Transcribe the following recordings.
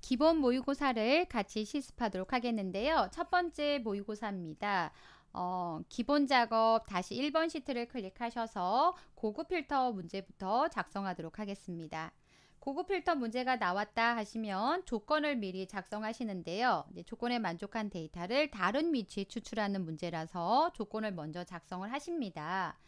기본 모의고사를 같이 실습하도록 하겠는데요. 첫 번째 모의고사입니다. 어, 기본 작업 다시 1번 시트를 클릭하셔서 고급 필터 문제부터 작성하도록 하겠습니다. 고급 필터 문제가 나왔다 하시면 조건을 미리 작성하시는데요. 조건에 만족한 데이터를 다른 위치에 추출하는 문제라서 조건을 먼저 작성을 하십니다.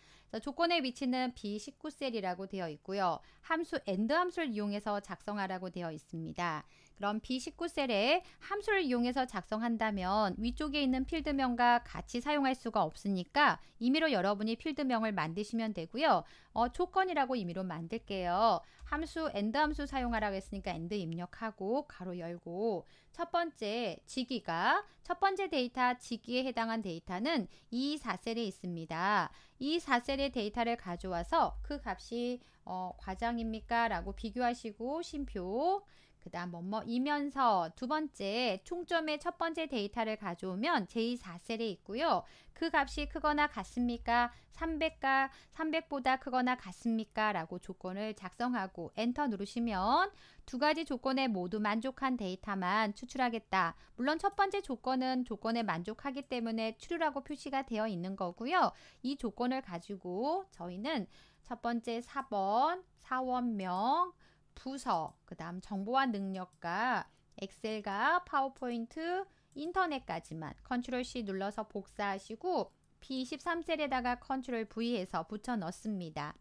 조건의 위치는 B19셀이라고 되어 있고요. 함수 AND 함수를 이용해서 작성하라고 되어 있습니다. 그럼 B19셀에 함수를 이용해서 작성한다면 위쪽에 있는 필드명과 같이 사용할 수가 없으니까 임의로 여러분이 필드명을 만드시면 되고요. 어, 조건이라고 임의로 만들게요. 함수 엔드 함수 사용하라고 했으니까 엔드 입력하고 가로 열고 첫 번째 지기가 첫 번째 데이터 지기에 해당한 데이터는 이 e 4셀에 있습니다. 이 e 4셀의 데이터를 가져와서 그 값이 어, 과장입니까? 라고 비교하시고 심표 그 다음 뭐뭐 이면서 두 번째 총점의 첫 번째 데이터를 가져오면 제4셀에 2 있고요. 그 값이 크거나 같습니까? 300과 300보다 크거나 같습니까? 라고 조건을 작성하고 엔터 누르시면 두 가지 조건에 모두 만족한 데이터만 추출하겠다. 물론 첫 번째 조건은 조건에 만족하기 때문에 추류라고 표시가 되어 있는 거고요. 이 조건을 가지고 저희는 첫 번째 4번 사원명 부서, 그 다음 정보화 능력과 엑셀과 파워포인트, 인터넷까지만 컨트롤 C 눌러서 복사하시고 B23셀에다가 컨트롤 V 해서 붙여 넣습니다.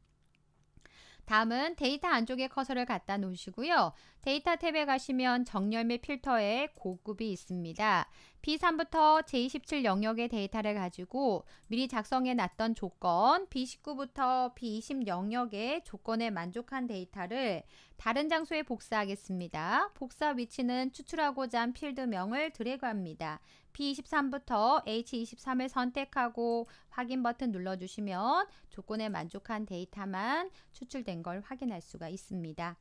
다음은 데이터 안쪽에 커서를 갖다 놓으시고요. 데이터 탭에 가시면 정렬및 필터에 고급이 있습니다. B3부터 J27 영역의 데이터를 가지고 미리 작성해 놨던 조건 B19부터 B20 영역의 조건에 만족한 데이터를 다른 장소에 복사하겠습니다. 복사 위치는 추출하고자 한 필드명을 드래그합니다. P23부터 H23을 선택하고 확인 버튼 눌러주시면 조건에 만족한 데이터만 추출된 걸 확인할 수가 있습니다.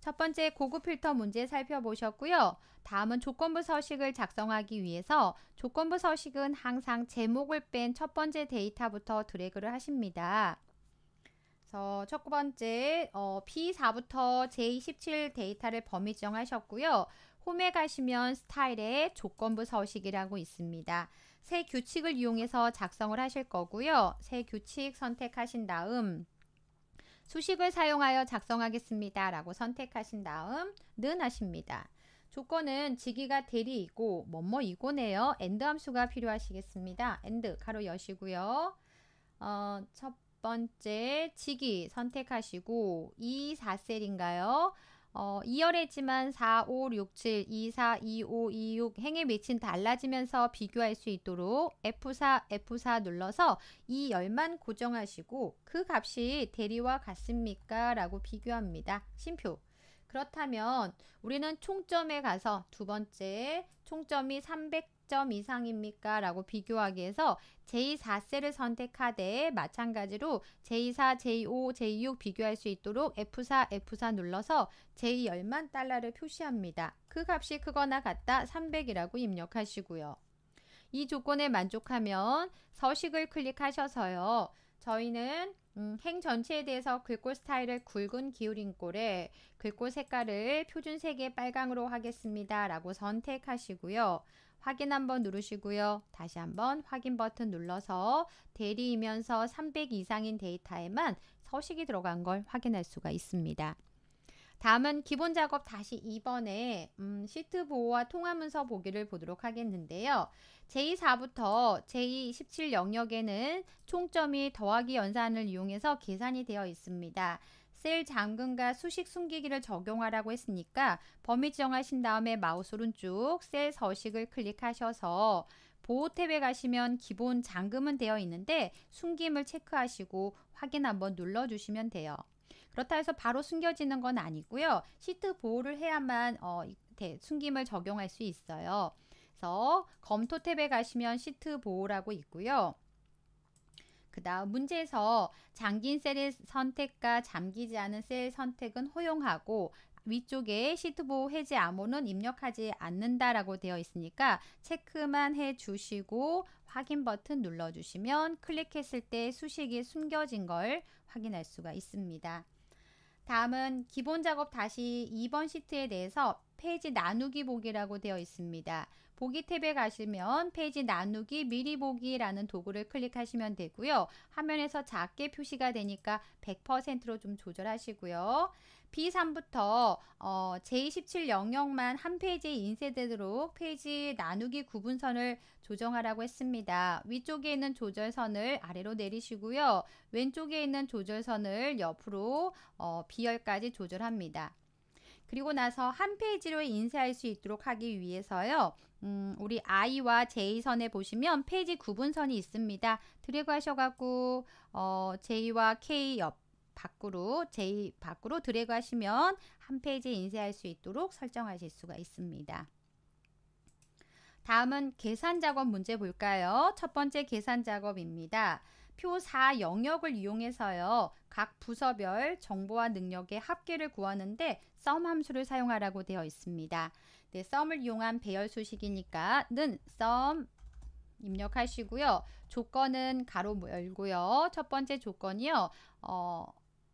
첫 번째 고급 필터 문제 살펴보셨고요. 다음은 조건부 서식을 작성하기 위해서 조건부 서식은 항상 제목을 뺀 첫 번째 데이터부터 드래그를 하십니다. 그래서 첫 번째 어, B4부터 J17 데이터를 범위 지정하셨고요. 홈에 가시면 스타일에 조건부 서식이라고 있습니다. 새 규칙을 이용해서 작성을 하실 거고요. 새 규칙 선택하신 다음 수식을 사용하여 작성하겠습니다. 라고 선택하신 다음 는 하십니다. 조건은 직위가 대리이고 뭐뭐이고네요. 엔드 함수가 필요하시겠습니다. 엔드 가로 여시고요. 어, 첫 번째 직위 선택하시고 2, 4셀인가요? 어, 2열에지만 4, 5, 6, 7, 2, 4, 2, 5, 2, 6행에 미친 달라지면서 비교할 수 있도록 F4, F4 눌러서 이 열만 고정하시고 그 값이 대리와 같습니까? 라고 비교합니다. 심표. 그렇다면 우리는 총점에 가서 두 번째 총점이 300점 이상입니까? 라고 비교하기 위해서 제4셀을 선택하되 마찬가지로 제4, 제5, 제6 비교할 수 있도록 F4, F4 눌러서 제2열만 달러를 표시합니다. 그 값이 크거나 같다 300이라고 입력하시고요. 이 조건에 만족하면 서식을 클릭하셔서요. 저희는 음, 행 전체에 대해서 글꼴 스타일을 굵은 기울인 꼴에 글꼴 색깔을 표준색의 빨강으로 하겠습니다. 라고 선택하시고요. 확인 한번 누르시고요. 다시 한번 확인 버튼 눌러서 대리이면서 300 이상인 데이터에만 서식이 들어간 걸 확인할 수가 있습니다. 다음은 기본 작업 다시 2번에 음, 시트 보호와 통화문서 보기를 보도록 하겠는데요. 제2부터제1 7 영역에는 총점이 더하기 연산을 이용해서 계산이 되어 있습니다. 셀 잠금과 수식 숨기기를 적용하라고 했으니까 범위 지정하신 다음에 마우스 오른쪽 셀 서식을 클릭하셔서 보호 탭에 가시면 기본 잠금은 되어 있는데 숨김을 체크하시고 확인 한번 눌러주시면 돼요. 그렇다 해서 바로 숨겨지는 건 아니고요. 시트 보호를 해야만 어, 숨김을 적용할 수 있어요. 그래서 검토 탭에 가시면 시트 보호라고 있고요. 그 다음 문제에서 잠긴 셀의 선택과 잠기지 않은 셀 선택은 허용하고 위쪽에 시트보 호 해제 암호는 입력하지 않는다라고 되어 있으니까 체크만 해 주시고 확인 버튼 눌러 주시면 클릭했을 때 수식이 숨겨진 걸 확인할 수가 있습니다. 다음은 기본 작업 다시 2번 시트에 대해서 페이지 나누기 보기라고 되어 있습니다. 보기 탭에 가시면 페이지 나누기 미리 보기라는 도구를 클릭하시면 되고요. 화면에서 작게 표시가 되니까 100%로 좀 조절하시고요. B3부터 어, 제27 영역만 한 페이지에 인쇄되도록 페이지 나누기 구분선을 조정하라고 했습니다. 위쪽에 있는 조절선을 아래로 내리시고요. 왼쪽에 있는 조절선을 옆으로 어, B열까지 조절합니다. 그리고 나서 한 페이지로 인쇄할 수 있도록 하기 위해서요. 음, 우리 I와 J선에 보시면 페이지 구분선이 있습니다. 드래그 하셔갖고 어, J와 K 옆 밖으로 J 밖으로 드래그 하시면 한 페이지 인쇄할 수 있도록 설정하실 수가 있습니다. 다음은 계산 작업 문제 볼까요? 첫 번째 계산 작업입니다. 표4 영역을 이용해서요. 각 부서별 정보와 능력의 합계를 구하는데 썸 함수를 사용하라고 되어 있습니다. 네, 썸을 이용한 배열 수식이니까 는썸 입력하시고요. 조건은 가로 뭐 열고요. 첫 번째 조건이요. 어,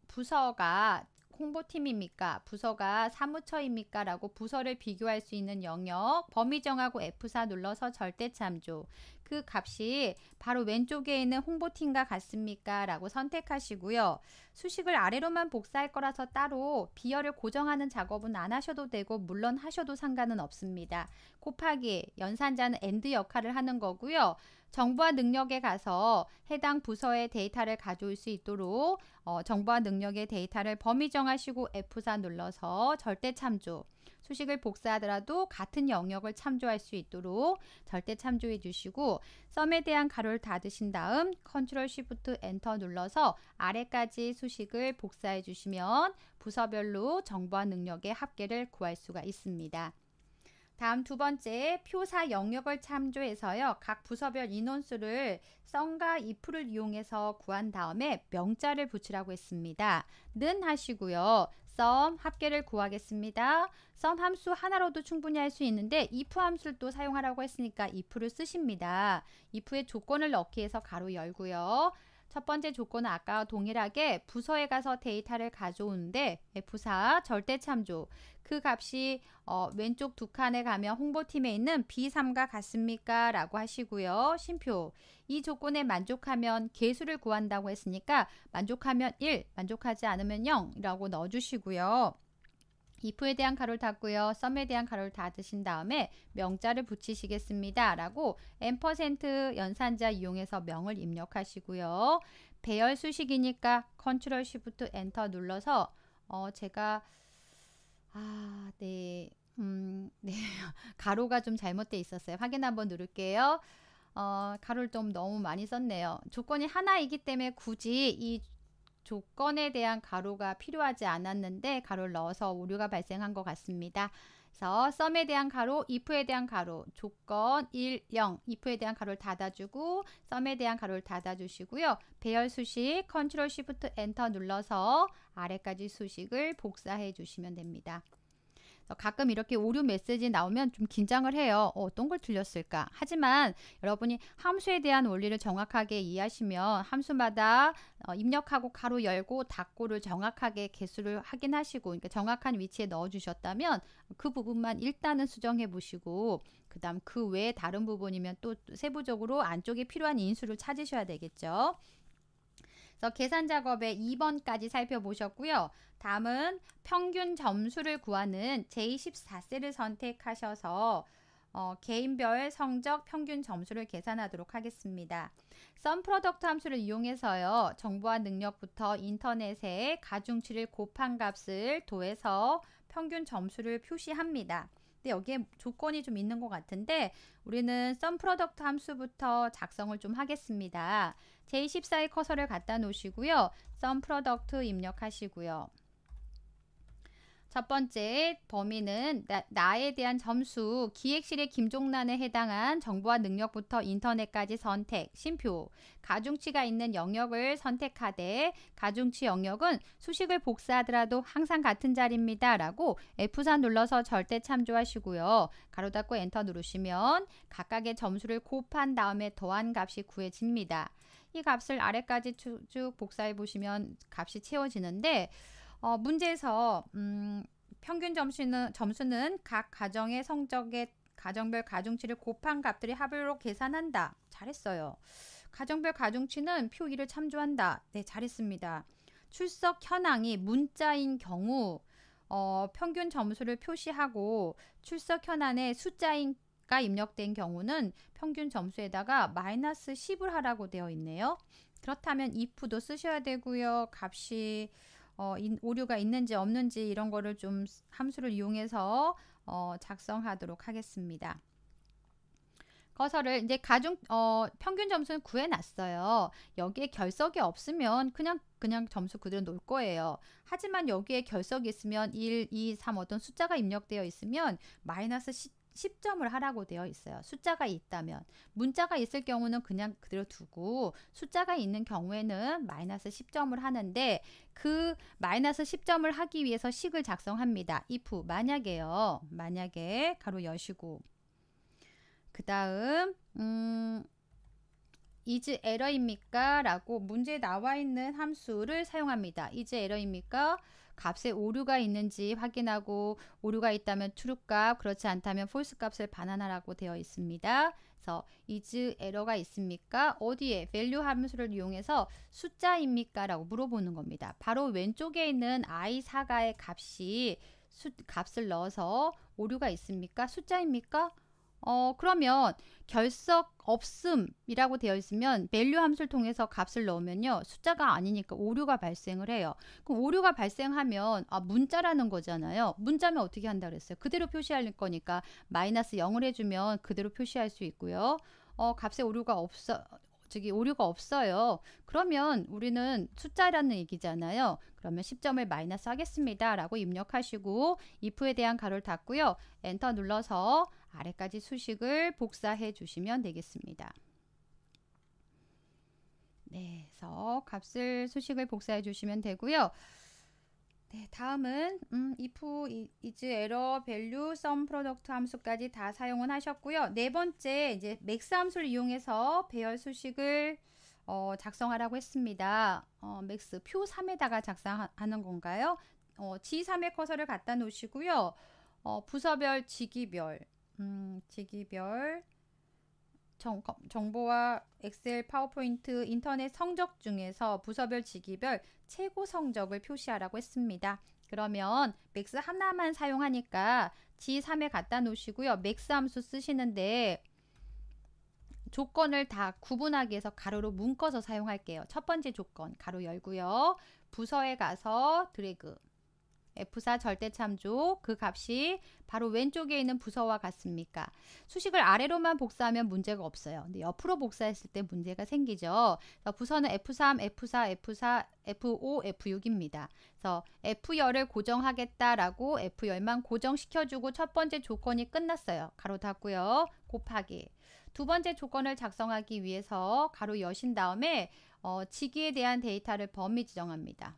부서가 홍보팀입니까? 부서가 사무처입니까? 라고 부서를 비교할 수 있는 영역 범위 정하고 F4 눌러서 절대 참조 그 값이 바로 왼쪽에 있는 홍보팀과 같습니까? 라고 선택하시고요. 수식을 아래로만 복사할 거라서 따로 비열을 고정하는 작업은 안 하셔도 되고 물론 하셔도 상관은 없습니다. 곱하기 연산자는 a 드 역할을 하는 거고요. 정보화 능력에 가서 해당 부서의 데이터를 가져올 수 있도록 어, 정보화 능력의 데이터를 범위 정하시고 F4 눌러서 절대 참조 수식을 복사하더라도 같은 영역을 참조할 수 있도록 절대 참조해 주시고 썸에 대한 가로를 닫으신 다음 컨트롤 쉬프트 엔터 눌러서 아래까지 수식을 복사해 주시면 부서별로 정보화 능력의 합계를 구할 수가 있습니다. 다음 두 번째 표사 영역을 참조해서요. 각 부서별 인원수를 썸과 if를 이용해서 구한 다음에 명자를 붙이라고 했습니다. 는 하시고요. 썸 합계를 구하겠습니다. 썸 함수 하나로도 충분히 할 수 있는데 if 함수를 또 사용하라고 했으니까 if를 쓰십니다. if의 조건을 넣기 위해서 가로 열고요. 첫 번째 조건은 아까와 동일하게 부서에 가서 데이터를 가져오는데 예, 부사 절대 참조 그 값이 어, 왼쪽 두 칸에 가면 홍보팀에 있는 B3과 같습니까? 라고 하시고요. 심표 이 조건에 만족하면 개수를 구한다고 했으니까 만족하면 1, 만족하지 않으면 0이라고 넣어주시고요. i 프에 대한 가로를 닫고요. 썸에 대한 가로를 닫으신 다음에 명자를 붙이시겠습니다. 라고 엠퍼센트 연산자 이용해서 명을 입력하시고요. 배열 수식이니까 컨트롤 쉬프트 엔터 눌러서 어 제가 아, 네. 음, 네. 가로가 좀 잘못돼 있었어요. 확인 한번 누를게요. 어, 가로를 좀 너무 많이 썼네요. 조건이 하나이기 때문에 굳이 이 조건에 대한 가로가 필요하지 않았는데 가로를 넣어서 오류가 발생한 것 같습니다. 그래서 썸에 대한 가로, if에 대한 가로, 조건 1, 0, if에 대한 가로를 닫아주고 썸에 대한 가로를 닫아주시고요. 배열 수식 컨트롤 시프트 엔터 눌러서 아래까지 수식을 복사해 주시면 됩니다. 어, 가끔 이렇게 오류 메시지 나오면 좀 긴장을 해요. 어, 어떤 걸 틀렸을까? 하지만 여러분이 함수에 대한 원리를 정확하게 이해하시면 함수마다 어, 입력하고 가로 열고 닫고를 정확하게 개수를 확인하시고 그러니까 정확한 위치에 넣어 주셨다면 그 부분만 일단은 수정해 보시고 그다음 그 외에 다른 부분이면 또 세부적으로 안쪽에 필요한 인수를 찾으셔야 되겠죠. 그래서 계산 작업의 2번까지 살펴보셨고요. 다음은 평균 점수를 구하는 제24세를 선택하셔서 어, 개인별 성적 평균 점수를 계산하도록 하겠습니다. 썸프로덕트 함수를 이용해서요. 정보와 능력부터 인터넷의 가중치를 곱한 값을 더해서 평균 점수를 표시합니다. 근데 여기에 조건이 좀 있는 것 같은데 우리는 썸프로덕트 함수부터 작성을 좀 하겠습니다. 제24의 커서를 갖다 놓으시고요. 썸프로덕트 입력하시고요. 첫 번째 범위는 나, 에 대한 점수, 기획실의 김종란에 해당한 정보와 능력부터 인터넷까지 선택, 심표, 가중치가 있는 영역을 선택하되 가중치 영역은 수식을 복사하더라도 항상 같은 자리입니다. 라고 F4 눌러서 절대 참조하시고요. 가로 닫고 엔터 누르시면 각각의 점수를 곱한 다음에 더한 값이 구해집니다. 이 값을 아래까지 쭉 복사해 보시면 값이 채워지는데 어, 문제에서 음, 평균 점수는 점수는 각 가정의 성적에 가정별 가중치를 곱한 값들이 합으로 계산한다. 잘했어요. 가정별 가중치는 표기를 참조한다. 네, 잘했습니다. 출석 현황이 문자인 경우 어, 평균 점수를 표시하고 출석 현안에 숫자인 가 입력된 경우는 평균 점수에다가 마이너스 10을 하라고 되어 있네요. 그렇다면 if도 쓰셔야 되고요. 값이 어, 오류가 있는지 없는지 이런 거를 좀 함수를 이용해서 어, 작성하도록 하겠습니다. 커서를 이제 가중 어, 평균 점수는 구해 놨어요. 여기에 결석이 없으면 그냥 그냥 점수 그대로 놓을 거예요. 하지만 여기에 결석이 있으면 1, 2, 3 어떤 숫자가 입력되어 있으면 마이너스 10 10점을 하라고 되어 있어요. 숫자가 있다면. 문자가 있을 경우는 그냥 그대로 두고 숫자가 있는 경우에는 마이너스 10점을 하는데 그 마이너스 10점을 하기 위해서 식을 작성합니다. if 만약에요. 만약에 가로 여시고 그 다음 음 이즈 에러입니까? 라고 문제에 나와 있는 함수를 사용합니다. 이즈 에러입니까? 값에 오류가 있는지 확인하고 오류가 있다면 true값, 그렇지 않다면 false값을 반환하라고 되어 있습니다. 그래서 is 에러가 있습니까? 어디에 value 함수를 이용해서 숫자입니까? 라고 물어보는 겁니다. 바로 왼쪽에 있는 i4가의 값이 수, 값을 넣어서 오류가 있습니까? 숫자입니까? 어, 그러면 결석 없음이라고 되어 있으면 밸류 함수를 통해서 값을 넣으면요. 숫자가 아니니까 오류가 발생을 해요. 그럼 오류가 발생하면 아, 문자라는 거잖아요. 문자면 어떻게 한다 그랬어요? 그대로 표시할 거니까 마이너스 0을 해주면 그대로 표시할 수 있고요. 어, 값에 오류가 없어, 저기 오류가 없어요. 그러면 우리는 숫자라는 얘기잖아요. 그러면 10점을 마이너스 하겠습니다. 라고 입력하시고 if에 대한 가로를 닫고요. 엔터 눌러서 아래까지 수식을 복사해 주시면 되겠습니다. 네, 그래서 값을 수식을 복사해 주시면 되고요. 네, 다음은 음, if, is, error, value, sum, product 함수까지 다 사용은 하셨고요. 네 번째 이제 맥스 함수를 이용해서 배열 수식을 어, 작성하라고 했습니다. 어, 맥스 표 3에다가 작성하는 건가요? 어, G3에 커서를 갖다 놓으시고요. 어, 부서별, 직위별, 음, 직위별, 정, 정보와 엑셀, 파워포인트, 인터넷 성적 중에서 부서별 지기별 최고 성적을 표시하라고 했습니다. 그러면 맥스 하나만 사용하니까 G3에 갖다 놓으시고요. 맥스 함수 쓰시는데 조건을 다 구분하기 위해서 가로로 묶어서 사용할게요. 첫 번째 조건 가로 열고요. 부서에 가서 드래그 F4 절대참조 그 값이 바로 왼쪽에 있는 부서와 같습니까? 수식을 아래로만 복사하면 문제가 없어요. 근데 옆으로 복사했을 때 문제가 생기죠. 부서는 F3, F4, F4, F5, F6입니다. 그래서 F10을 고정하겠다라고 F10만 고정시켜주고 첫 번째 조건이 끝났어요. 가로 닫고요. 곱하기. 두 번째 조건을 작성하기 위해서 가로 여신 다음에 어, 직위에 대한 데이터를 범위 지정합니다.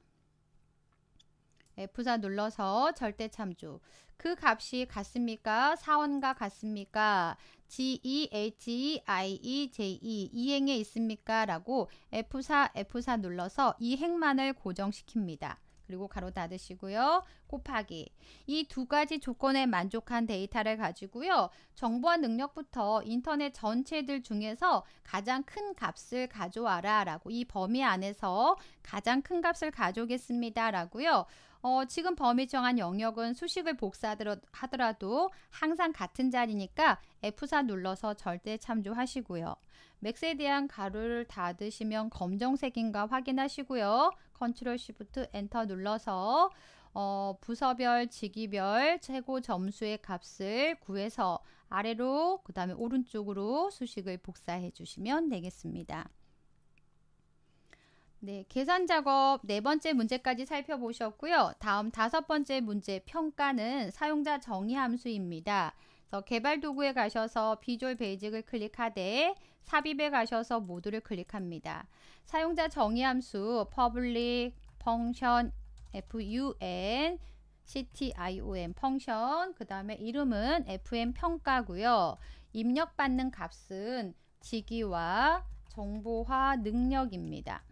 F4 눌러서 절대 참조. 그 값이 같습니까? 사원과 같습니까? G E H E I E J E 이행에 있습니까? 라고 F4 F4 눌러서 이 행만을 고정시킵니다. 그리고 가로 닫으시고요. 곱하기. 이 두 가지 조건에 만족한 데이터를 가지고요. 정보와 능력부터 인터넷 전체들 중에서 가장 큰 값을 가져와라 라고 이 범위 안에서 가장 큰 값을 가져오겠습니다 라고요. 어, 지금 범위 정한 영역은 수식을 복사하더라도 항상 같은 자리니까 F4 눌러서 절대 참조하시고요. 맥스에 대한 가루를 닫으시면 검정색인가 확인하시고요. 컨트롤 시프트 엔터 눌러서 어, 부서별, 직위별 최고 점수의 값을 구해서 아래로 그 다음에 오른쪽으로 수식을 복사해 주시면 되겠습니다. 네, 계산 작업 네 번째 문제까지 살펴보셨고요. 다음 다섯 번째 문제 평가는 사용자 정의 함수입니다. 그래서 개발 도구에 가셔서 비주얼 베이직을 클릭하되 삽입에 가셔서 모두를 클릭합니다. 사용자 정의 함수 public function fun ction function 그 다음에 이름은 fm 평가고요. 입력받는 값은 직위와 정보화 능력입니다.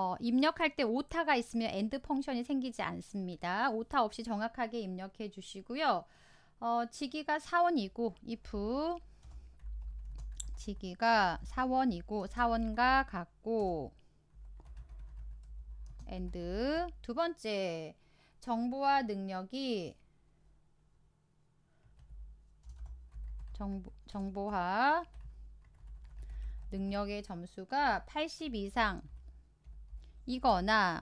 어, 입력할 때 오타가 있으면 엔드 펑션이 생기지 않습니다. 오타 없이 정확하게 입력해 주시고요. 어, 지기가 4원이고 if 지기가 4원이고 4원과 같고 엔드 두 번째 정보와 능력이 정보, 정보화 능력의 점수가 80 이상 이거나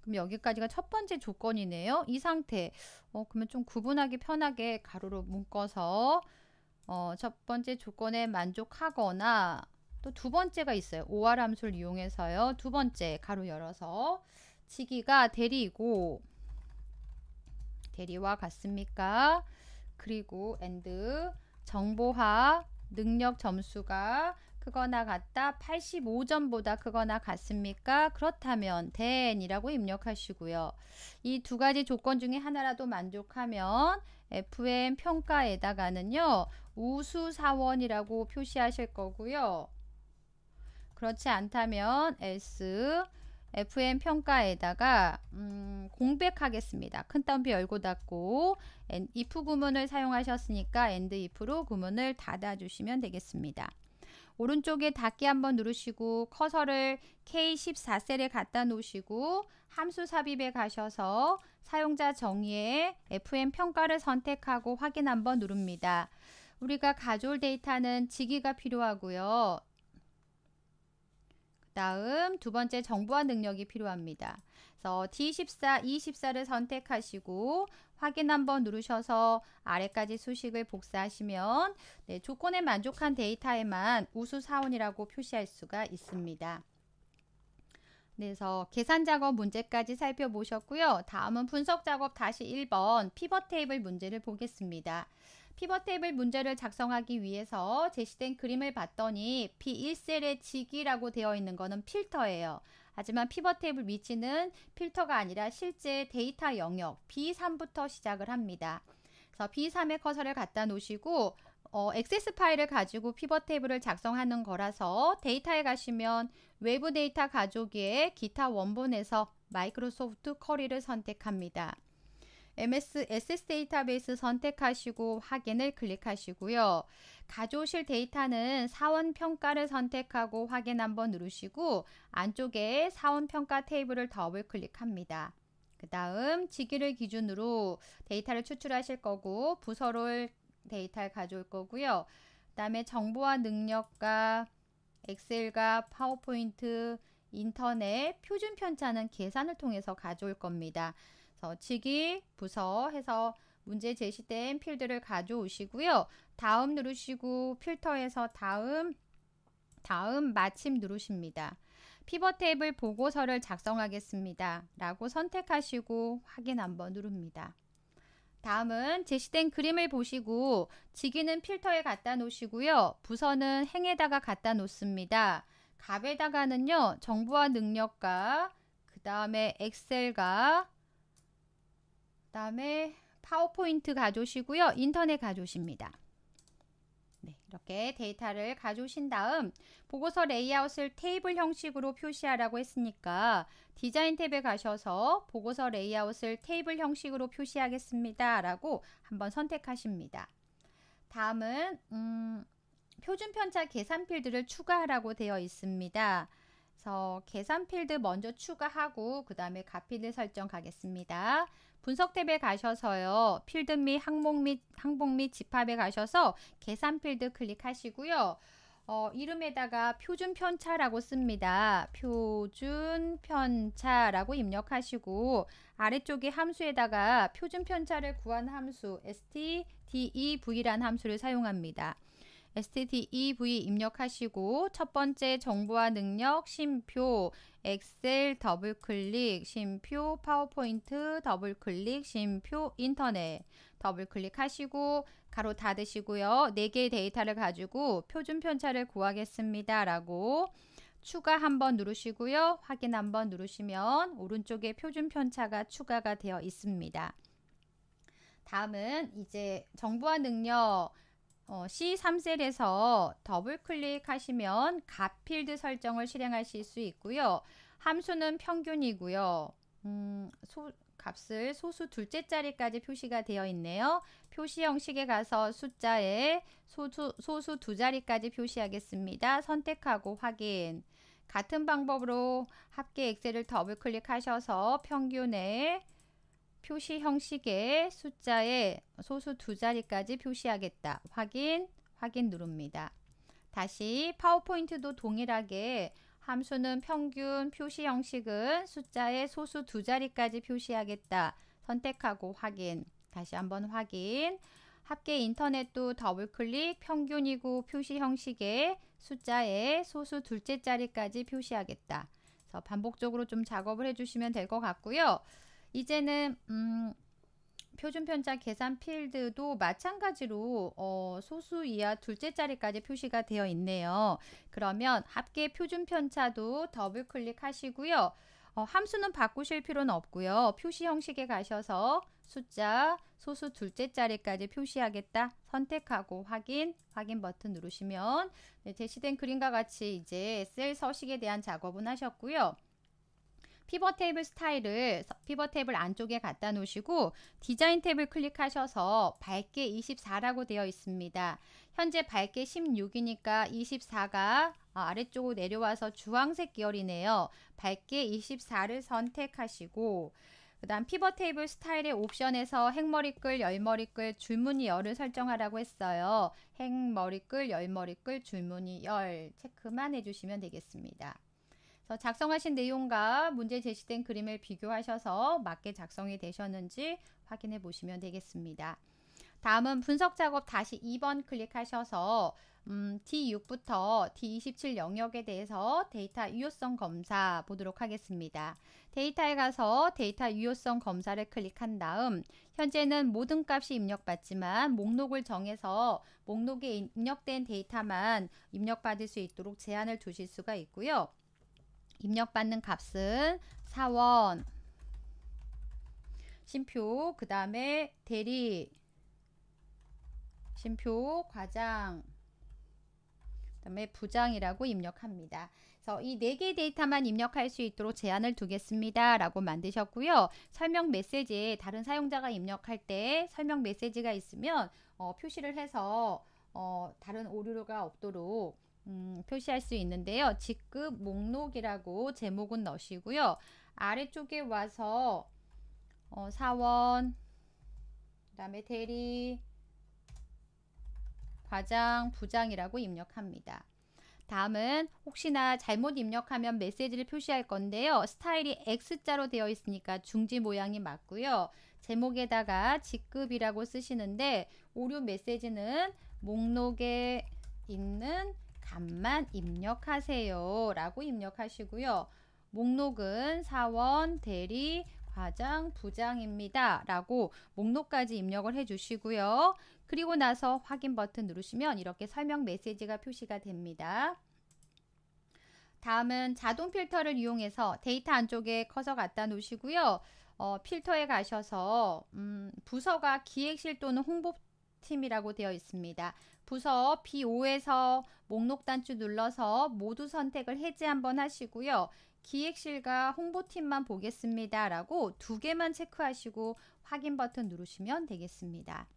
그럼 여기까지가 첫 번째 조건이네요. 이 상태. 어, 그러면 좀 구분하기 편하게 가로로 묶어서 어, 첫 번째 조건에 만족하거나 또 두 번째가 있어요. 오할 함수를 이용해서요. 두 번째 가로 열어서 치기가 대리이고 대리와 같습니까? 그리고 and 정보화 능력 점수가 그거나 같다 85점보다 그거나 같습니까? 그렇다면 then이라고 입력하시고요. 이 두 가지 조건 중에 하나라도 만족하면 FM 평가에다가는요. 우수 사원이라고 표시하실 거고요. 그렇지 않다면 S FM 평가에다가 음, 공백하겠습니다. 큰따옴표 열고 닫고 if 구문을 사용하셨으니까 and if로 구문을 닫아주시면 되겠습니다. 오른쪽에 닫기 한번 누르시고 커서를 K14셀에 갖다 놓으시고 함수 삽입에 가셔서 사용자 정의에 FM 평가를 선택하고 확인 한번 누릅니다. 우리가 가져올 데이터는 지기가 필요하고요. 다음 두 번째 정보화 능력이 필요합니다. 그래서 D14, E14를 선택하시고 확인 한번 누르셔서 아래까지 수식을 복사하시면 네, 조건에 만족한 데이터에만 우수 사원이라고 표시할 수가 있습니다. 그래서 계산 작업 문제까지 살펴보셨고요. 다음은 분석 작업 다시 1번 피벗 테이블 문제를 보겠습니다. 피벗 테이블 문제를 작성하기 위해서 제시된 그림을 봤더니 B1셀의 직이라고 되어 있는 것은 필터예요. 하지만 피벗 테이블 위치는 필터가 아니라 실제 데이터 영역 B3부터 시작을 합니다. 그래서 B3에 커서를 갖다 놓으시고 어, 액세스 파일을 가지고 피벗 테이블을 작성하는 거라서 데이터에 가시면 외부 데이터 가져오 기타 원본에서 마이크로소프트 커리를 선택합니다. MS SS 데이터베이스 선택하시고 확인을 클릭하시고요. 가져오실 데이터는 사원 평가를 선택하고 확인 한번 누르시고 안쪽에 사원 평가 테이블을 더블 클릭합니다. 그 다음 직위를 기준으로 데이터를 추출하실 거고 부서를 데이터를 가져올 거고요. 그 다음에 정보와 능력과 엑셀과 파워포인트, 인터넷, 표준 편차는 계산을 통해서 가져올 겁니다. 그래서 직위, 부서 해서 문제 제시된 필드를 가져오시고요. 다음 누르시고 필터에서 다음 다음 마침 누르십니다. 피벗 테이블 보고서를 작성하겠습니다. 라고 선택하시고 확인 한번 누릅니다. 다음은 제시된 그림을 보시고 지기는 필터에 갖다 놓으시고요. 부서는 행에다가 갖다 놓습니다. 갑에다가는요 정보와 능력과 그 다음에 엑셀과 다음에 파워포인트 가져오시고요. 인터넷 가져오십니다. 네, 이렇게 데이터를 가져오신 다음 보고서 레이아웃을 테이블 형식으로 표시하라고 했으니까 디자인 탭에 가셔서 보고서 레이아웃을 테이블 형식으로 표시하겠습니다. 라고 한번 선택하십니다. 다음은 음, 표준 편차 계산 필드를 추가하라고 되어 있습니다. 그래서 계산 필드 먼저 추가하고 그 다음에 값필드 설정 가겠습니다. 분석 탭에 가셔서요. 필드 및 항목 및 항목 및 집합에 가셔서 계산 필드 클릭하시고요. 어, 이름에다가 표준 편차라고 씁니다. 표준 편차라고 입력하시고 아래쪽에 함수에다가 표준 편차를 구한 함수 stdev란 함수를 사용합니다. stdev 입력하시고 첫 번째 정보와 능력 심표 엑셀 더블클릭 심표 파워포인트 더블클릭 심표 인터넷 더블클릭하시고 가로 닫으시고요. 4개의 데이터를 가지고 표준 편차를 구하겠습니다. 라고 추가 한번 누르시고요. 확인 한번 누르시면 오른쪽에 표준 편차가 추가가 되어 있습니다. 다음은 이제 정보화 능력 어, C3셀에서 더블 클릭하시면 값필드 설정을 실행하실 수 있고요. 함수는 평균이고요. 음, 소, 값을 소수 둘째 자리까지 표시가 되어 있네요. 표시 형식에 가서 숫자에 소수, 소수 두 자리까지 표시하겠습니다. 선택하고 확인. 같은 방법으로 합계 엑셀을 더블 클릭하셔서 평균에 표시 형식의 숫자에 소수 두 자리까지 표시하겠다. 확인, 확인 누릅니다. 다시 파워포인트도 동일하게 함수는 평균, 표시 형식은 숫자에 소수 두 자리까지 표시하겠다. 선택하고 확인, 다시 한번 확인. 합계 인터넷도 더블클릭, 평균이고 표시 형식의 숫자에 소수 둘째 자리까지 표시하겠다. 그래서 반복적으로 좀 작업을 해주시면 될 것 같고요. 이제는 음, 표준 편차 계산 필드도 마찬가지로 어, 소수 이하 둘째 자리까지 표시가 되어 있네요. 그러면 합계 표준 편차도 더블 클릭하시고요. 어, 함수는 바꾸실 필요는 없고요. 표시 형식에 가셔서 숫자 소수 둘째 자리까지 표시하겠다 선택하고 확인 확인 버튼 누르시면 네, 제시된 그림과 같이 이제 셀 서식에 대한 작업은 하셨고요. 피벗 테이블 스타일을 피벗 테이블 안쪽에 갖다 놓으시고 디자인 탭을 클릭하셔서 밝게 24라고 되어 있습니다. 현재 밝게 16이니까 24가 어, 아래쪽으로 내려와서 주황색 계열이네요. 밝게 24를 선택하시고 그 다음 피벗 테이블 스타일의 옵션에서 행머리끌, 열머리끌, 줄무늬 열을 설정하라고 했어요. 행머리끌, 열머리끌, 줄무늬 열 체크만 해주시면 되겠습니다. 그래서 작성하신 내용과 문제 제시된 그림을 비교하셔서 맞게 작성이 되셨는지 확인해 보시면 되겠습니다. 다음은 분석 작업 다시 2번 클릭하셔서 음, D6부터 D27 영역에 대해서 데이터 유효성 검사 보도록 하겠습니다. 데이터에 가서 데이터 유효성 검사를 클릭한 다음 현재는 모든 값이 입력받지만 목록을 정해서 목록에 입력된 데이터만 입력받을 수 있도록 제한을 두실 수가 있고요. 입력받는 값은 사원 심표 그 다음에 대리 심표 과장 그 다음에 부장이라고 입력합니다. 그래서 이 4개의 데이터만 입력할 수 있도록 제한을 두겠습니다. 라고 만드셨고요. 설명 메시지에 다른 사용자가 입력할 때 설명 메시지가 있으면 어, 표시를 해서 어, 다른 오류가 없도록 음, 표시할 수 있는데요. 직급 목록이라고 제목은 넣으시고요. 아래쪽에 와서 어, 사원, 그 다음에 대리, 과장, 부장이라고 입력합니다. 다음은 혹시나 잘못 입력하면 메시지를 표시할 건데요. 스타일이 X자로 되어 있으니까 중지 모양이 맞고요. 제목에다가 직급이라고 쓰시는데 오류 메시지는 목록에 있는 답만 입력하세요. 라고 입력하시고요. 목록은 사원, 대리, 과장, 부장입니다. 라고 목록까지 입력을 해주시고요. 그리고 나서 확인 버튼 누르시면 이렇게 설명 메시지가 표시가 됩니다. 다음은 자동 필터를 이용해서 데이터 안쪽에 커서 갖다 놓으시고요. 어, 필터에 가셔서 음, 부서가 기획실 또는 홍보 팀이라고 되어 있습니다. 부서 B5에서 목록 단추 눌러서 모두 선택을 해제 한번 하시고요. 기획실과 홍보팀만 보겠습니다. 라고 두 개만 체크하시고 확인 버튼 누르시면 되겠습니다.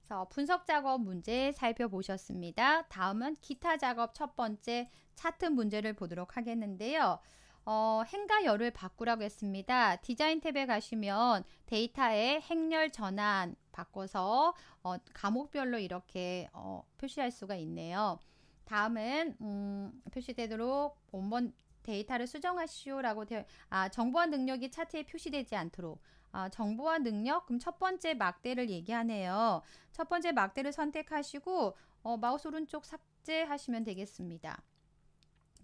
그래서 분석 작업 문제 살펴보셨습니다. 다음은 기타 작업 첫 번째 차트 문제를 보도록 하겠는데요. 어, 행가 열을 바꾸라고 했습니다. 디자인 탭에 가시면 데이터의 행렬 전환 바꿔서 어, 과목별로 이렇게 어, 표시할 수가 있네요. 다음은 음, 표시되도록 본번 데이터를 수정하시오라고 되어 아 정보화 능력이 차트에 표시되지 않도록 아, 정보화 능력 그럼 첫 번째 막대를 얘기하네요. 첫 번째 막대를 선택하시고 어, 마우스 오른쪽 삭제하시면 되겠습니다.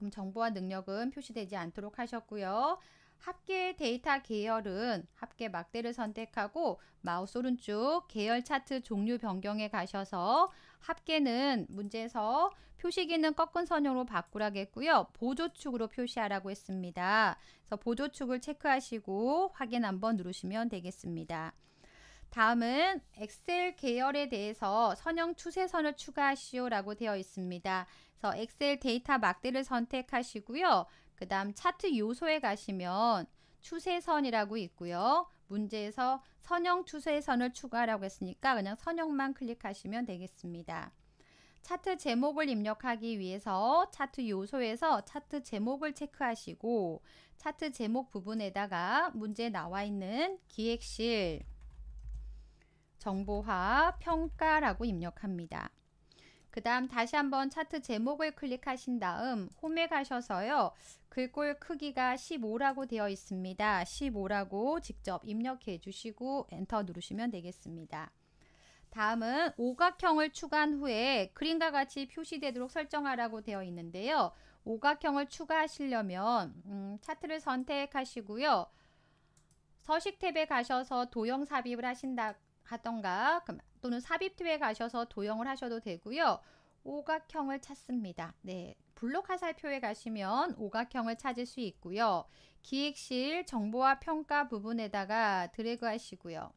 지금 정보와 능력은 표시되지 않도록 하셨고요. 합계 데이터 계열은 합계 막대를 선택하고 마우스 오른쪽 계열 차트 종류 변경에 가셔서 합계는 문제에서 표시기는 꺾은 선형으로 바꾸라겠고요. 보조축으로 표시하라고 했습니다. 그래서 보조축을 체크하시고 확인 한번 누르시면 되겠습니다. 다음은 엑셀 계열에 대해서 선형 추세선을 추가하시오라고 되어 있습니다. 그래서 엑셀 데이터 막대를 선택하시고요. 그 다음 차트 요소에 가시면 추세선이라고 있고요. 문제에서 선형 추세선을 추가하라고 했으니까 그냥 선형만 클릭하시면 되겠습니다. 차트 제목을 입력하기 위해서 차트 요소에서 차트 제목을 체크하시고 차트 제목 부분에다가 문제 나와 있는 기획실, 정보화, 평가라고 입력합니다. 그 다음 다시 한번 차트 제목을 클릭하신 다음 홈에 가셔서요. 글꼴 크기가 15라고 되어 있습니다. 15라고 직접 입력해 주시고 엔터 누르시면 되겠습니다. 다음은 오각형을 추가한 후에 그림과 같이 표시되도록 설정하라고 되어 있는데요. 오각형을 추가하시려면 음, 차트를 선택하시고요. 서식 탭에 가셔서 도형 삽입을 하신다 하던가 또는 삽입투에 가셔서 도형을 하셔도 되고요. 오각형을 찾습니다. 네, 블록 화살표에 가시면 오각형을 찾을 수 있고요. 기획실 정보와 평가 부분에다가 드래그 하시고요.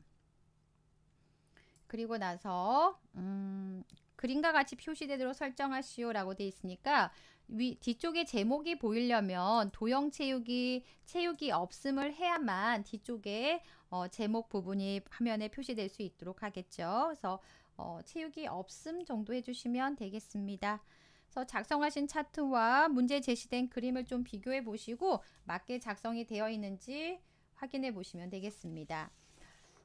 그리고 나서 음, 그림과 같이 표시되도록 설정하시오 라고 되어 있으니까 위, 뒤쪽에 제목이 보이려면 도형 채우기, 채우기 없음을 해야만 뒤쪽에 어, 제목 부분이 화면에 표시될 수 있도록 하겠죠. 그래서 어, 채우기 없음 정도 해주시면 되겠습니다. 그래서 작성하신 차트와 문제 제시된 그림을 좀 비교해 보시고 맞게 작성이 되어 있는지 확인해 보시면 되겠습니다.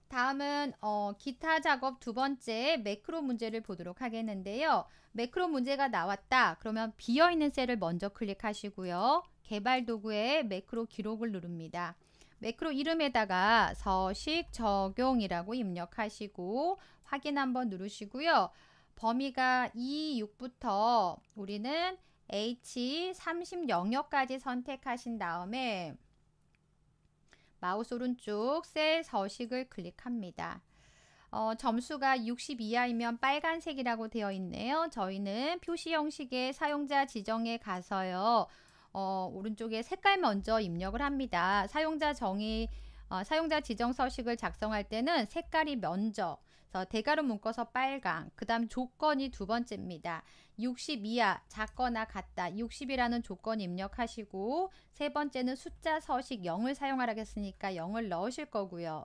다음은 어, 기타 작업 두 번째 매크로 문제를 보도록 하겠는데요. 매크로 문제가 나왔다. 그러면 비어있는 셀을 먼저 클릭하시고요. 개발 도구에 매크로 기록을 누릅니다. 매크로 이름에다가 서식 적용이라고 입력하시고 확인 한번 누르시고요. 범위가 2, 6부터 우리는 H30 영역까지 선택하신 다음에 마우스 오른쪽 셀 서식을 클릭합니다. 어, 점수가 60 이하이면 빨간색이라고 되어 있네요. 저희는 표시 형식의 사용자 지정에 가서요. 어, 오른쪽에 색깔 먼저 입력을 합니다. 사용자 정의, 어, 사용자 지정 서식을 작성할 때는 색깔이 먼저 그래서 대가로 묶어서 빨강. 그 다음 조건이 두 번째입니다. 60 이하 작거나 같다. 60이라는 조건 입력하시고 세 번째는 숫자 서식 0을 사용하라겠으니까 0을 넣으실 거고요.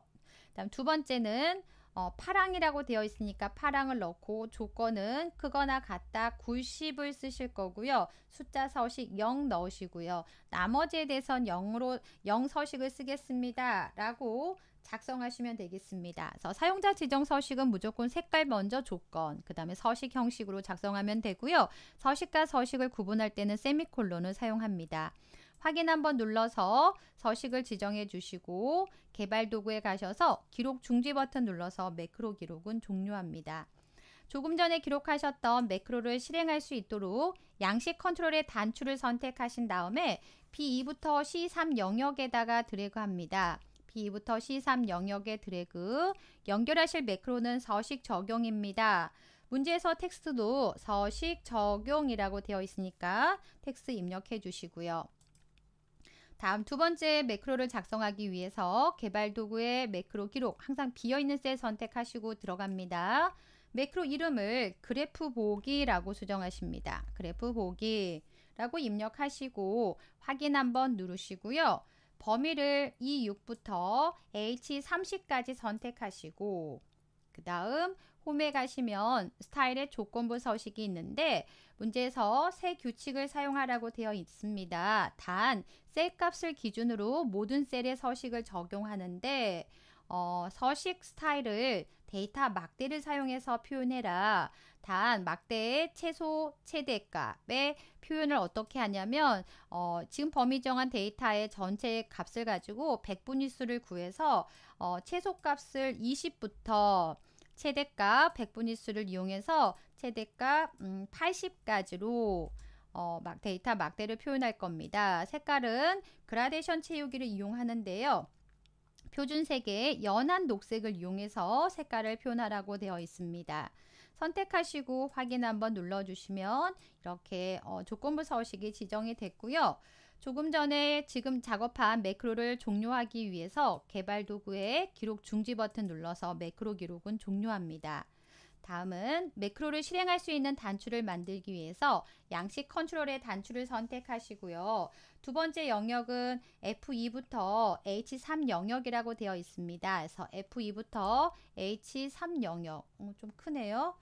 그 다음 두 번째는 어, 파랑이라고 되어 있으니까 파랑을 넣고 조건은 크거나 같다 90을 쓰실 거고요. 숫자 서식 0 넣으시고요. 나머지에 대해선 0으로 0 서식을 쓰겠습니다. 라고 작성하시면 되겠습니다. 그래서 사용자 지정 서식은 무조건 색깔 먼저 조건, 그 다음에 서식 형식으로 작성하면 되고요. 서식과 서식을 구분할 때는 세미콜론을 사용합니다. 확인 한번 눌러서 서식을 지정해 주시고 개발 도구에 가셔서 기록 중지 버튼 눌러서 매크로 기록은 종료합니다. 조금 전에 기록하셨던 매크로를 실행할 수 있도록 양식 컨트롤의 단추를 선택하신 다음에 B2부터 C3 영역에다가 드래그합니다. b 부터 C3 영역의 드래그, 연결하실 매크로는 서식 적용입니다. 문제에서 텍스트도 서식 적용이라고 되어 있으니까 텍스트 입력해 주시고요. 다음 두 번째 매크로를 작성하기 위해서 개발 도구의 매크로 기록, 항상 비어있는 셀 선택하시고 들어갑니다. 매크로 이름을 그래프 보기라고 수정하십니다. 그래프 보기라고 입력하시고 확인 한번 누르시고요. 범위를 E6부터 H30까지 선택하시고 그 다음 홈에 가시면 스타일의 조건부 서식이 있는데 문제에서 새 규칙을 사용하라고 되어 있습니다. 단 셀 값을 기준으로 모든 셀의 서식을 적용하는데 어, 서식 스타일을 데이터 막대를 사용해서 표현해라. 단 막대의 최소 최대값의 표현을 어떻게 하냐면 어, 지금 범위 정한 데이터의 전체 값을 가지고 백분위수를 구해서 어, 최소값을 20부터 최대값 백분위수를 이용해서 최대값 음, 80까지로 어, 막 데이터 막대를 표현할 겁니다. 색깔은 그라데이션 채우기를 이용하는데요. 표준색의 연한 녹색을 이용해서 색깔을 표현하라고 되어 있습니다. 선택하시고 확인 한번 눌러주시면 이렇게 어, 조건부 서식이 지정이 됐고요. 조금 전에 지금 작업한 매크로를 종료하기 위해서 개발 도구의 기록 중지 버튼 눌러서 매크로 기록은 종료합니다. 다음은 매크로를 실행할 수 있는 단추를 만들기 위해서 양식 컨트롤의 단추를 선택하시고요. 두 번째 영역은 F2부터 H3 영역이라고 되어 있습니다. 그래서 F2부터 H3 영역, 어, 좀 크네요.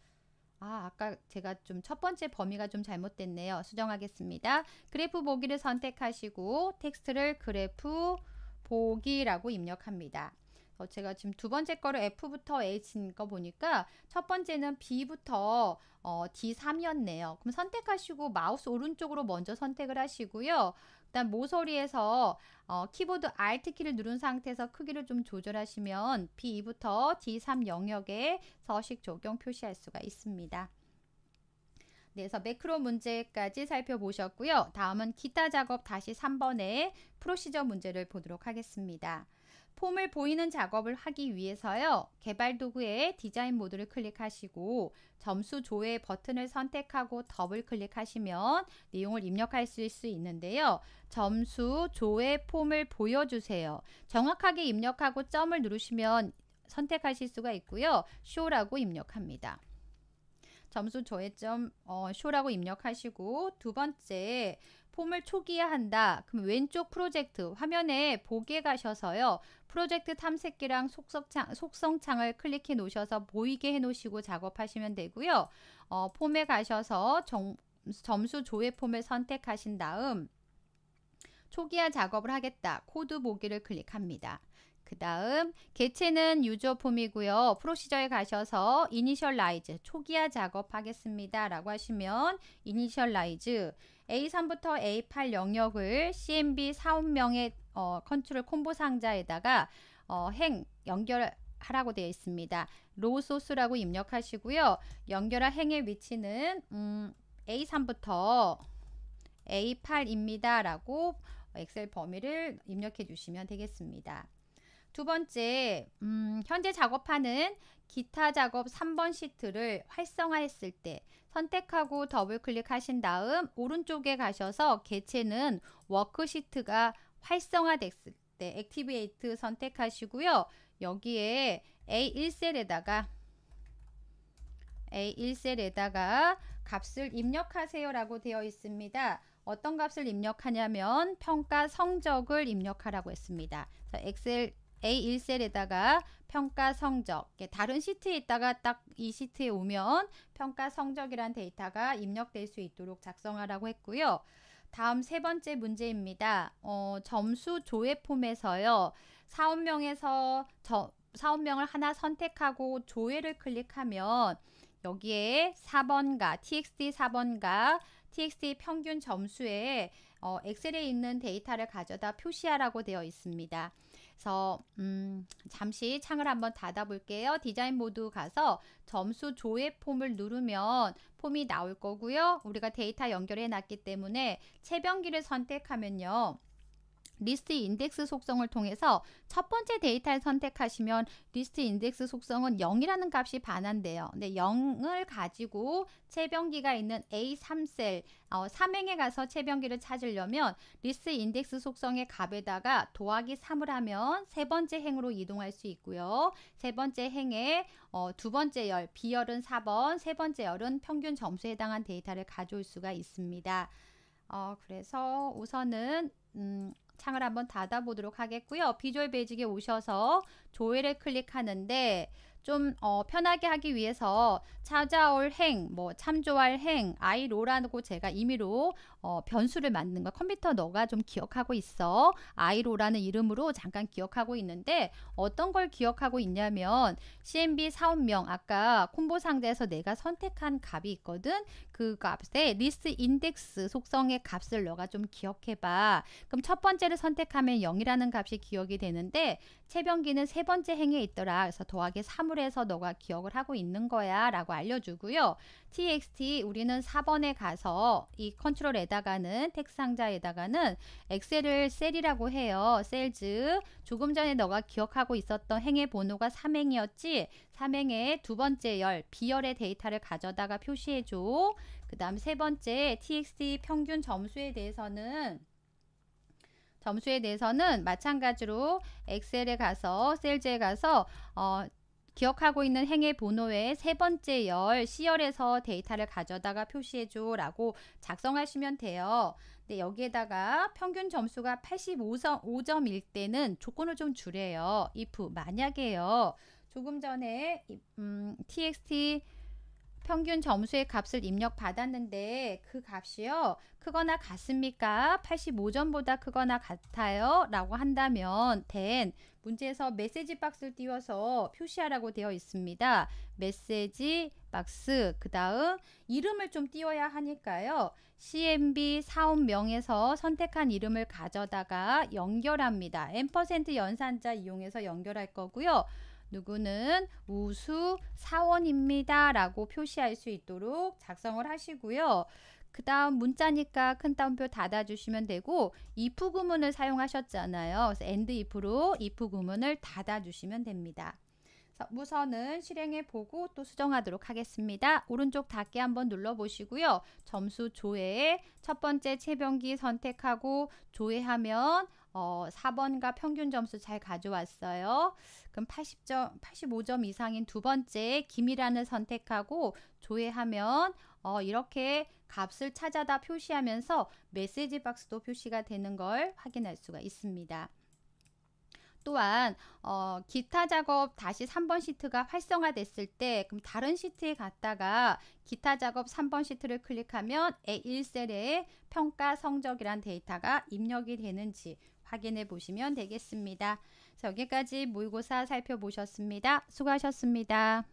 아, 아까 제가 좀 첫 번째 범위가 좀 잘못됐네요. 수정하겠습니다. 그래프 보기를 선택하시고 텍스트를 그래프 보기라고 입력합니다. 어, 제가 지금 두 번째 거를 F부터 H인 거 보니까 첫 번째는 B부터 어, D3이었네요. 그럼 선택하시고 마우스 오른쪽으로 먼저 선택을 하시고요. 일단 모서리에서 어, 키보드 Alt 키를 누른 상태에서 크기를 좀 조절하시면 B2부터 D3 영역에 서식 적용 표시할 수가 있습니다. 네, 그래서 매크로 문제까지 살펴보셨고요. 다음은 기타 작업 다시 3번의 프로시저 문제를 보도록 하겠습니다. 폼을 보이는 작업을 하기 위해서요. 개발 도구의 디자인 모드를 클릭하시고 점수 조회 버튼을 선택하고 더블 클릭하시면 내용을 입력하실 수 있는데요. 점수 조회 폼을 보여주세요. 정확하게 입력하고 점을 누르시면 선택하실 수가 있고요. 쇼라고 입력합니다. 점수 조회점 어, 쇼라고 입력하시고 두 번째 폼을 초기화한다. 그럼 왼쪽 프로젝트 화면에 보게 가셔서요. 프로젝트 탐색기랑 속성창, 속성창을 클릭해 놓으셔서 보이게 해 놓으시고 작업하시면 되고요. 어, 폼에 가셔서 정, 점수 조회 폼을 선택하신 다음 초기화 작업을 하겠다. 코드 보기를 클릭합니다. 그 다음 개체는 유저 폼이고요. 프로시저에 가셔서 이니셜라이즈 초기화 작업하겠습니다. 라고 하시면 이니셜라이즈 A3부터 A8 영역을 CMB 사운명의 어, 컨트롤 콤보 상자에다가 어, 행 연결하라고 되어 있습니다. 로 소스라고 입력하시고요. 연결할 행의 위치는 음, A3부터 A8입니다. 라고 엑셀 범위를 입력해 주시면 되겠습니다. 두 번째, 음, 현재 작업하는 기타 작업 3번 시트를 활성화했을 때 선택하고 더블 클릭하신 다음 오른쪽에 가셔서 개체는 워크시트가 활성화됐을 때 액티베이트 선택하시고요. 여기에 A1셀에다가 A1셀에다가 값을 입력하세요 라고 되어 있습니다. 어떤 값을 입력하냐면 평가 성적을 입력하라고 했습니다. 엑셀 A1셀에다가 평가 성적 다른 시트에 있다가 딱 이 시트에 오면 평가 성적이란 데이터가 입력될 수 있도록 작성하라고 했고요. 다음 세 번째 문제입니다. 어, 점수 조회 폼에서요. 사원명에서 저, 사원명을 하나 선택하고 조회를 클릭하면 여기에 4번가, txt 4번가, txt 평균 점수에 어, 엑셀에 있는 데이터를 가져다 표시하라고 되어 있습니다. 그래서 음, 잠시 창을 한번 닫아 볼게요. 디자인 모드 가서 점수 조회 폼을 누르면 폼이 나올 거고요. 우리가 데이터 연결해 놨기 때문에 채변기를 선택하면요. 리스트 인덱스 속성을 통해서 첫 번째 데이터를 선택하시면 리스트 인덱스 속성은 0이라는 값이 반환돼요 근데 0을 가지고 체변기가 있는 A3셀 어, 3행에 가서 체변기를 찾으려면 리스트 인덱스 속성의 값에다가 도하기 3을 하면 세 번째 행으로 이동할 수 있고요. 세 번째 행에 어, 두 번째 열, B열은 4번, 세 번째 열은 평균 점수에 해당한 데이터를 가져올 수가 있습니다. 어, 그래서 우선은 음, 창을 한번 닫아보도록 하겠고요. 비주얼 베이직에 오셔서 조회를 클릭하는데 좀 어, 편하게 하기 위해서 찾아올 행, 뭐 참조할 행, 아이로라고 제가 임의로 어, 변수를 만든 걸 컴퓨터 너가 좀 기억하고 있어. 아이로라는 이름으로 잠깐 기억하고 있는데 어떤 걸 기억하고 있냐면 CMB 사업명 아까 콤보 상자에서 내가 선택한 값이 있거든. 그 값에 리스트 인덱스 속성의 값을 너가 좀 기억해봐. 그럼 첫 번째를 선택하면 0이라는 값이 기억이 되는데 채변기는 세 번째 행에 있더라. 그래서 더하기 3을 해서 너가 기억을 하고 있는 거야 라고 알려주고요. txt 우리는 4번에 가서 이 컨트롤에다가는 텍스 상자에다가는 엑셀을 셀이라고 해요. 셀즈 조금 전에 너가 기억하고 있었던 행의 번호가 3행이었지 삼행의 두 번째 열, 비열의 데이터를 가져다가 표시해줘. 그 다음 세 번째 txt 평균 점수에 대해서는 점수에 대해서는 마찬가지로 엑셀에 가서 셀즈에 가서 어, 기억하고 있는 행의 번호의 세 번째 열 C열에서 데이터를 가져다가 표시해줘 라고 작성하시면 돼요. 근데 여기에다가 평균 점수가 85점, 점일 때는 조건을 좀 줄여요. if 만약에요. 조금 전에 음, txt 평균 점수의 값을 입력 받았는데 그 값이요 크거나 같습니까 85점보다 크거나 같아요 라고 한다면 된 문제에서 메시지 박스를 띄워서 표시하라고 되어 있습니다 메시지 박스 그 다음 이름을 좀 띄워야 하니까요 CMB 사업명에서 선택한 이름을 가져다가 연결합니다 앰퍼센트 연산자 이용해서 연결할 거고요 누구는 우수 사원입니다. 라고 표시할 수 있도록 작성을 하시고요. 그 다음 문자니까 큰 따옴표 닫아주시면 되고 if 구문을 사용하셨잖아요. 그래서 and if로 if 구문을 닫아주시면 됩니다. 우선은 실행해 보고 또 수정하도록 하겠습니다. 오른쪽 닫기 한번 눌러보시고요. 점수 조회에 첫 번째 채변기 선택하고 조회하면 어, 4번과 평균 점수 잘 가져왔어요. 그럼 80점, 85점 이상인 두 번째 김이라는 선택하고 조회하면 어, 이렇게 값을 찾아다 표시하면서 메시지 박스도 표시가 되는 걸 확인할 수가 있습니다. 또한 어, 기타 작업 다시 3번 시트가 활성화됐을 때 그럼 다른 시트에 갔다가 기타 작업 3번 시트를 클릭하면 A1셀에 평가 성적이란 데이터가 입력이 되는지 확인해 보시면 되겠습니다. 여기까지 모의고사 살펴보셨습니다. 수고하셨습니다.